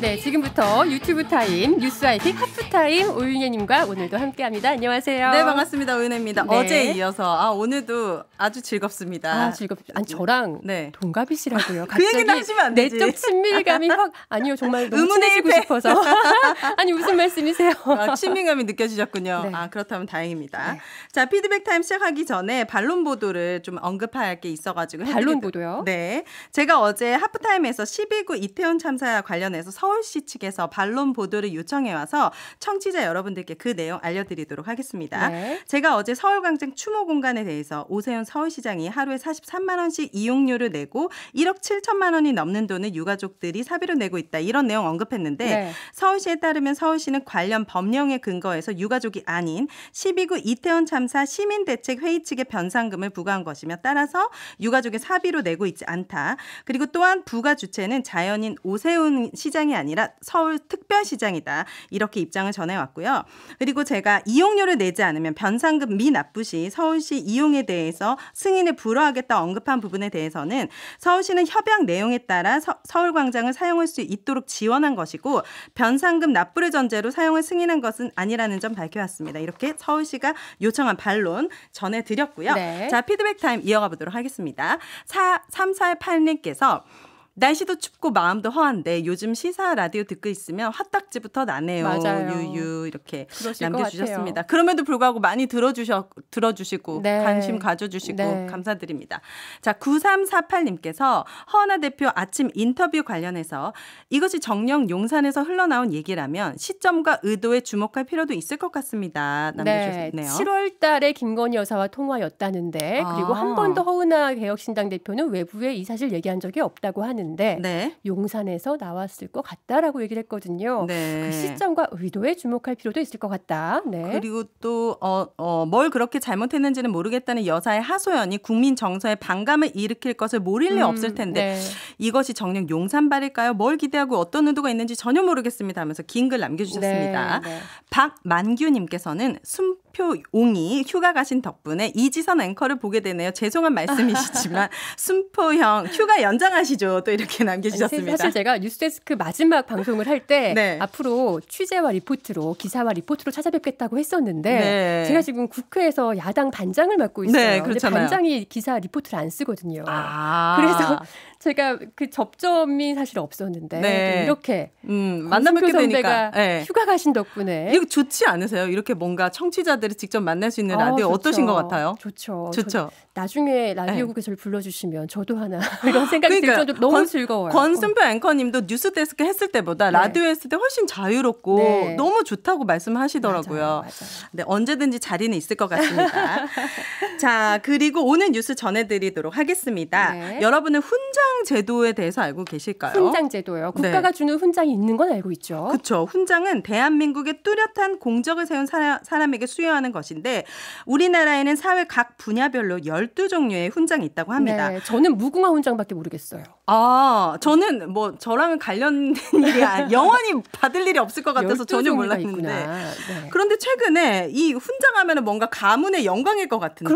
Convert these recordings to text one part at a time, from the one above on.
네, 지금부터 유튜브 타임 뉴스 아이픽 합 티타임 오윤혜님과 오늘도 함께합니다. 안녕하세요. 네 반갑습니다 오윤혜입니다. 네. 어제 이어서 아 오늘도 아주 즐겁습니다. 아 즐겁. 아니 네. 저랑 네. 동갑이시라고요. 그 얘기는 하시면 안 되지. 내적 친밀감이 확 아니요 정말 의문 친해지고 싶어서. 아니 무슨 말씀이세요? 아, 친밀감이 느껴지셨군요. 네. 아 그렇다면 다행입니다. 네. 자 피드백 타임 시작하기 전에 반론 보도를 좀 언급할 게 있어가지고 반론 보도요? 네 제가 어제 하프타임에서 12구 이태원 참사 관련해서 서울시 측에서 반론 보도를 요청해 와서 청취자 여러분들께 그 내용 알려드리도록 하겠습니다. 네. 제가 어제 서울광장 추모 공간에 대해서 오세훈 서울시장이 하루에 43만 원씩 이용료를 내고 1억 7천만 원이 넘는 돈을 유가족들이 사비로 내고 있다 이런 내용 언급했는데 네. 서울시에 따르면 서울시는 관련 법령에 근거해서 유가족이 아닌 12구 이태원 참사 시민대책회의 측의 변상금을 부과한 것이며 따라서 유가족의 사비로 내고 있지 않다. 그리고 또한 부가 주체는 자연인 오세훈 시장이 아니라 서울특별시장이다. 이렇게 입장. 주장을 전해왔고요. 그리고 제가 이용료를 내지 않으면 변상금 미납부 시 서울시 이용에 대해서 승인을 불허하겠다 언급한 부분에 대해서는 서울시는 협약 내용에 따라 서, 서울광장을 사용할 수 있도록 지원한 것이고 변상금 납부를 전제로 사용을 승인한 것은 아니라는 점 밝혀왔습니다. 이렇게 서울시가 요청한 반론 전해드렸고요. 네. 자 피드백 타임 이어가 보도록 하겠습니다. 4, 3 4 8님께서 날씨도 춥고 마음도 허한데 요즘 시사 라디오 듣고 있으면 화딱지부터 나네요. 맞아요. 유유 이렇게 남겨주셨습니다. 그럼에도 불구하고 많이 들어주셔, 들어주시고 네. 관심 가져주시고 네. 감사드립니다. 자 9348님께서 허나 대표 아침 인터뷰 관련해서 이것이 정령 용산에서 흘러나온 얘기라면 시점과 의도에 주목할 필요도 있을 것 같습니다. 네. 남겨주셨네요. 네. 7월 달에 김건희 여사와 통화였다는데 아. 그리고 한 번도 허은하 개혁신당 대표는 외부에 이 사실 얘기한 적이 없다고 하는 했는데 네. 용산에서 나왔을 것 같다라고 얘기를 했거든요. 네. 그 시점과 의도에 주목할 필요도 있을 것 같다. 네. 그리고 또뭘 어, 어, 그렇게 잘못했는지는 모르겠다는 여사의 하소연이 국민 정서에 반감을 일으킬 것을 모를 리 음, 없을 텐데 네. 이것이 정녕 용산발일까요? 뭘 기대하고 어떤 의도가 있는지 전혀 모르겠습니다 하면서 긴 글 남겨주셨습니다. 네, 네. 박만규님께서는 숨순표옹이 휴가 가신 덕분에 이지선 앵커를 보게 되네요. 죄송한 말씀이시지만 순포형 휴가 연장하시죠. 또 이렇게 남겨주셨습니다. 사실 제가 뉴스데스크 마지막 방송을 할때 네. 앞으로 취재와 리포트로 기사와 리포트로 찾아뵙겠다고 했었는데 네. 제가 지금 국회에서 야당 반장을 맡고 네, 있어요. 네, 그렇잖아요. 반장이 기사 리포트를 안 쓰거든요. 아. 그래서 제가 그 접점이 사실 없었는데 네. 이렇게 음, 만나뵙게 되니까 네. 휴가 가신 덕분에 이거 좋지 않으세요? 이렇게 뭔가 청취자들을 직접 만날 수 있는 아, 라디오 좋 어떠신 것 같아요? 좋죠. 좋죠. 저, 나중에 라디오국에 네. 저를 불러주시면 저도 하나 이런 생각이 그러니까요. 들 그러니까 정도로 너무 즐거워요. 권순표 앵커님도 뉴스데스크 했을 때보다 네. 라디오 했을 때 훨씬 자유롭고 네. 너무 좋다고 말씀하시더라고요. 맞아요, 맞아요. 네, 언제든지 자리는 있을 것 같습니다. 자, 그리고 오늘 뉴스 전해드리도록 하겠습니다. 네. 여러분은 훈장 제도에 대해서 알고 계실까요? 훈장 제도요. 국가가 네. 주는 훈장이 있는 건 알고 있죠. 그렇죠. 훈장은 대한민국의 뚜렷한 공적을 세운 사람에게 수여하는 것인데 우리나라에는 사회 각 분야별로 열 12종류의 훈장이 있다고 합니다. 네, 저는 무궁화 훈장밖에 모르겠어요. 아, 저는 뭐 저랑은 관련된 일이 아, 영원히 받을 일이 없을 것 같아서 전혀 몰랐는데. 네. 그런데 최근에 이 훈장하면 은 뭔가 가문의 영광일 것 같은데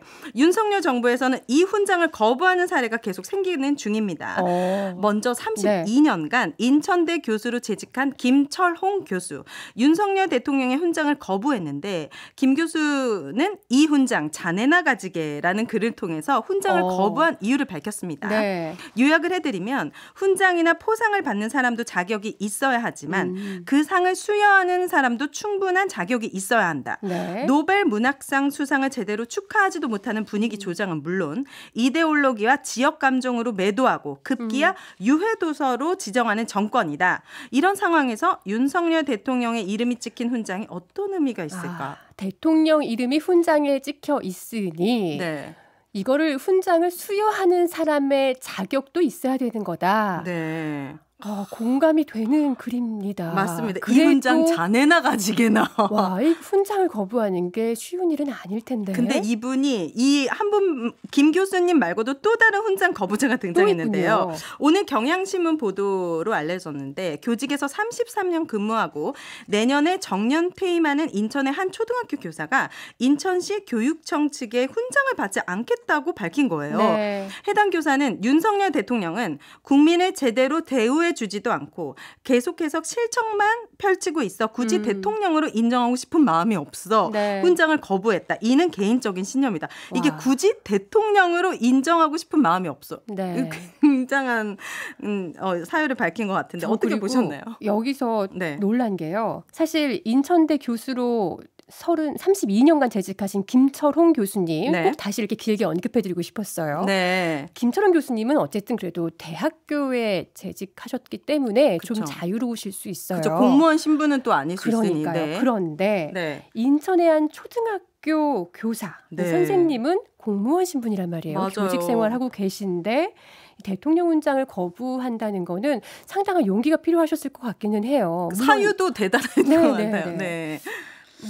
그렇죠. 윤석열 정부에서는 이 훈장을 거부하는 사례가 계속 생기는 중입니다. 어. 먼저 32년간 네. 인천대 교수로 재직한 김철홍 교수 윤석열 대통령의 훈장을 거부했는데 김 교수는 이 훈장 자네나 가지게라는 글을 통해서 훈장을 어. 거부한 이유를 밝혔습니다. 네. 요약을 해드리면 훈장이나 포상을 받는 사람도 자격이 있어야 하지만 음. 그 상을 수여하는 사람도 충분한 자격이 있어야 한다. 네. 노벨 문학상 수상을 제대로 축하하지도 못하는 분위기 음. 조장은 물론 이데올로기와 지역 감정으로 매도하고 급기야 음. 유해 도서로 지정하는 정권이다. 이런 상황에서 윤석열 대통령의 이름이 찍힌 훈장이 어떤 의미가 있을까? 아, 대통령 이름이 훈장에 찍혀 있으니 네. 이거를 훈장을 수여하는 사람의 자격도 있어야 되는 거다. 네. 아, 공감이 되는 글입니다. 맞습니다. 이 문장 자네나 가지게나. 와, 이 훈장을 거부하는 게 쉬운 일은 아닐 텐데. 근데 이분이 이 한 분김 교수님 말고도 또 다른 훈장 거부자가 등장했는데요. 오늘 경향신문 보도로 알려졌는데 교직에서 33년 근무하고 내년에 정년 퇴임하는 인천의 한 초등학교 교사가 인천시 교육청 측에 훈장을 받지 않겠다고 밝힌 거예요. 네. 해당 교사는 윤석열 대통령은 국민을 제대로 대우 양보해 주지도 않고 계속해서 실청만 펼치고 있어 굳이 음. 대통령으로 인정하고 싶은 마음이 없어 네. 훈장을 거부했다. 이는 개인적인 신념이다. 와. 이게 굳이 대통령으로 인정하고 싶은 마음이 없어. 네. 굉장한 음, 어, 사유를 밝힌 것 같은데 어떻게 보셨나요? 여기서 네. 놀란 게요. 사실 인천대 교수로 30, 32년간 재직하신 김철홍 교수님 네. 꼭 다시 이렇게 길게 언급해드리고 싶었어요. 네. 김철홍 교수님은 어쨌든 그래도 대학교에 재직하셨기 때문에 그쵸. 좀 자유로우실 수 있어요. 그쵸. 공무원 신분은 또 아닐 그러니까요. 있으니. 네. 그런데 네. 인천의 한 초등학교 교사 그 네. 선생님은 공무원 신분이란 말이에요. 맞아요. 교직 생활하고 계신데 대통령 훈장을 거부한다는 거는 상당한 용기가 필요하셨을 것 같기는 해요. 그 사유도 대단한 네, 것 네, 같아요. 네. 네.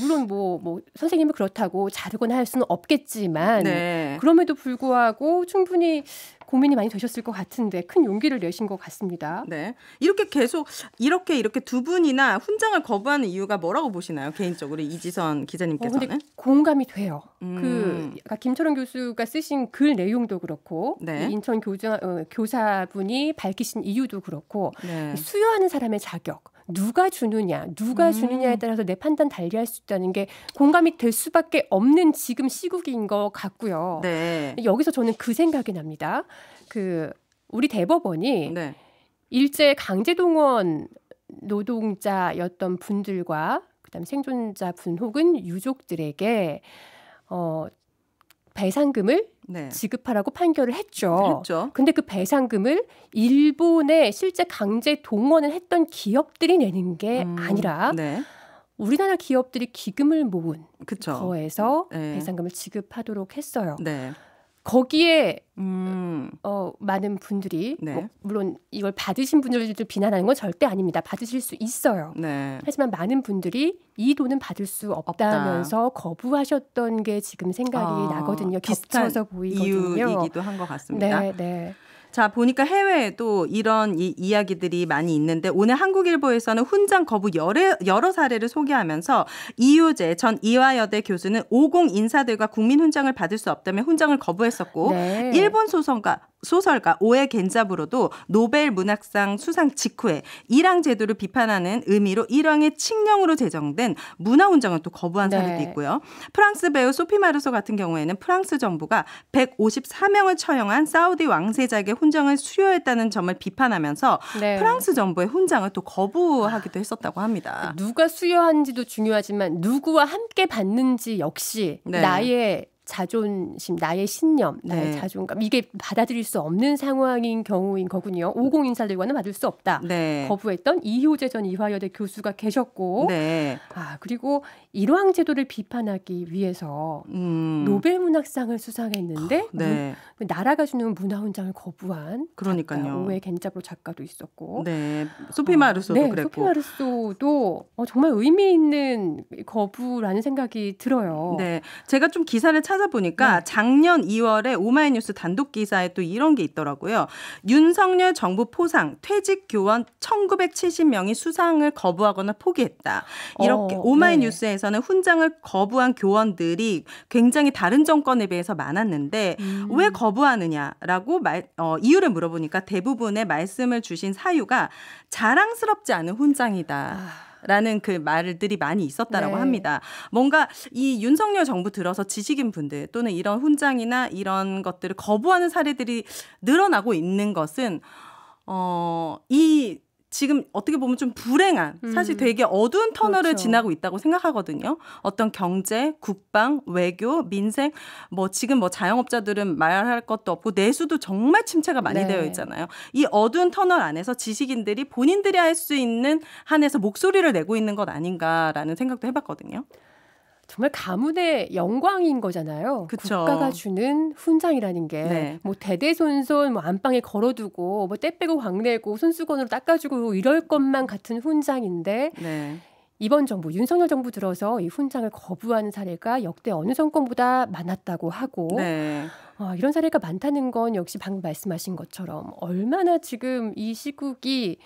물론 뭐, 뭐 선생님이 그렇다고 자르거나 할 수는 없겠지만 네. 그럼에도 불구하고 충분히 고민이 많이 되셨을 것 같은데 큰 용기를 내신 것 같습니다. 네. 이렇게 계속 이렇게 이렇게 두 분이나 훈장을 거부하는 이유가 뭐라고 보시나요? 개인적으로 이지선 어, 기자님께서는? 어, 공감이 돼요. 음. 그그까 김철원 교수가 쓰신 글 내용도 그렇고 네. 인천 교장, 어, 교사분이 밝히신 이유도 그렇고 네. 수요하는 사람의 자격 누가 주느냐, 누가 주느냐에 음. 따라서 내 판단 달리할 수 있다는 게 공감이 될 수밖에 없는 지금 시국인 것 같고요. 네. 여기서 저는 그 생각이 납니다. 그 우리 대법원이 네. 일제 강제동원 노동자였던 분들과 그다음 생존자분 혹은 유족들에게 어 배상금을 네. 지급하라고 판결을 했죠. 했죠. 근데 그 배상금을 일본에 실제 강제 동원을 했던 기업들이 내는 게 음, 아니라 네. 우리나라 기업들이 기금을 모은 그쵸. 거에서 네. 배상금을 지급하도록 했어요. 네. 거기에 음. 어, 많은 분들이 네. 뭐, 물론 이걸 받으신 분들을 비난하는 건 절대 아닙니다. 받으실 수 있어요. 네. 하지만 많은 분들이 이 돈은 받을 수 없다면서 없다. 거부하셨던 게 지금 생각이 어, 나거든요. 겹쳐서 보이거든요. 이유이기도 한 것 같습니다. 네, 네. 자, 보니까 해외에도 이런 이 이야기들이 많이 있는데 오늘 한국일보에서는 훈장 거부 여러, 여러 사례를 소개하면서 이효재 전 이화여대 교수는 5공 인사들과 국민 훈장을 받을 수 없다며 훈장을 거부했었고 네. 일본 소송가 소설가 오에 겐자부로도 노벨 문학상 수상 직후에 일항 제도를 비판하는 의미로 일항의 칙령으로 제정된 문화훈장을 또 거부한 네. 사례도 있고요. 프랑스 배우 소피 마르소 같은 경우에는 프랑스 정부가 154명을 처형한 사우디 왕세자에게 훈장을 수여했다는 점을 비판하면서 네. 프랑스 정부의 훈장을 또 거부하기도 했었다고 합니다. 누가 수여한지도 중요하지만 누구와 함께 받는지 역시 네. 나의 자존심, 나의 신념, 나의 네. 자존감 이게 받아들일 수 없는 상황인 경우인 거군요. 오공 인사들과는 받을 수 없다. 네. 거부했던 이효재 전 이화여대 교수가 계셨고, 네. 아 그리고 일왕 제도를 비판하기 위해서 음. 노벨 문학상을 수상했는데 아, 네. 문, 나라가 주는 문화훈장을 거부한 그러니까요. 오해 겐자로 작가도 있었고, 네. 소피 마르소도 어, 네, 그랬고, 소피 마르소도 어, 정말 의미 있는 거부라는 생각이 들어요. 네, 제가 좀 기사를 찾 찾아보니까 네. 작년 2월에 오마이뉴스 단독 기사에 또 이런 게 있더라고요. 윤석열 정부 포상 퇴직 교원 1970명이 수상을 거부하거나 포기했다. 이렇게 어, 네. 오마이뉴스에서는 네. 훈장을 거부한 교원들이 굉장히 다른 정권에 비해서 많았는데 음. 왜 거부하느냐라고 말, 어, 이유를 물어보니까 대부분의 말씀을 주신 사유가 자랑스럽지 않은 훈장이다. 아. 라는 그 말들이 많이 있었다라고 네. 합니다. 뭔가 이 윤석열 정부 들어서 지식인 분들 또는 이런 훈장이나 이런 것들을 거부하는 사례들이 늘어나고 있는 것은 어, 이 지금 어떻게 보면 좀 불행한 음. 사실 되게 어두운 터널을 그렇죠. 지나고 있다고 생각하거든요. 어떤 경제, 국방, 외교, 민생 뭐 지금 뭐 자영업자들은 말할 것도 없고 내수도 정말 침체가 많이 네. 되어 있잖아요. 이 어두운 터널 안에서 지식인들이 본인들이 할 수 있는 한에서 목소리를 내고 있는 것 아닌가라는 생각도 해봤거든요. 정말 가문의 영광인 거잖아요. 그쵸. 국가가 주는 훈장이라는 게뭐 네. 뭐 대대손손 뭐 안방에 걸어두고 뭐때 빼고 광내고 손수건으로 닦아주고 이럴 것만 같은 훈장인데 네. 이번 정부 윤석열 정부 들어서 이 훈장을 거부하는 사례가 역대 어느 정권보다 많았다고 하고 네. 어, 이런 사례가 많다는 건 역시 방금 말씀하신 것처럼 얼마나 지금 이 시국이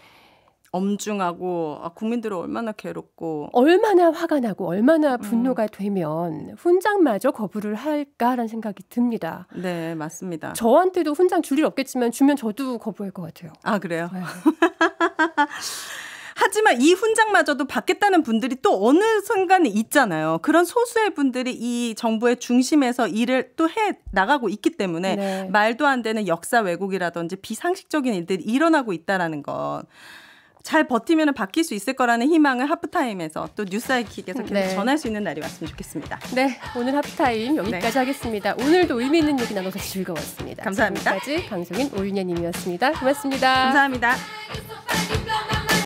엄중하고 아, 국민들은 얼마나 괴롭고 얼마나 화가 나고 얼마나 음. 분노가 음. 되면 훈장마저 거부를 할까라는 생각이 듭니다. 네, 맞습니다. 저한테도 훈장 줄일 없겠지만 주면 저도 거부할 것 같아요. 아 그래요? 네. 하지만 이 훈장마저도 받겠다는 분들이 또 어느 순간에 있잖아요. 그런 소수의 분들이 이 정부의 중심에서 일을 또 해 나가고 있기 때문에 네. 말도 안 되는 역사 왜곡이라든지 비상식적인 일들이 일어나고 있다라는 것. 잘 버티면 바뀔 수 있을 거라는 희망을 하프타임에서 또 뉴스아이킥에서 계속 네. 전할 수 있는 날이 왔으면 좋겠습니다. 네, 오늘 하프타임 여기까지 네. 하겠습니다. 오늘도 의미 있는 얘기 나눠서 즐거웠습니다. 감사합니다. 지금까지 방송인 오윤현님이었습니다. 고맙습니다. 감사합니다.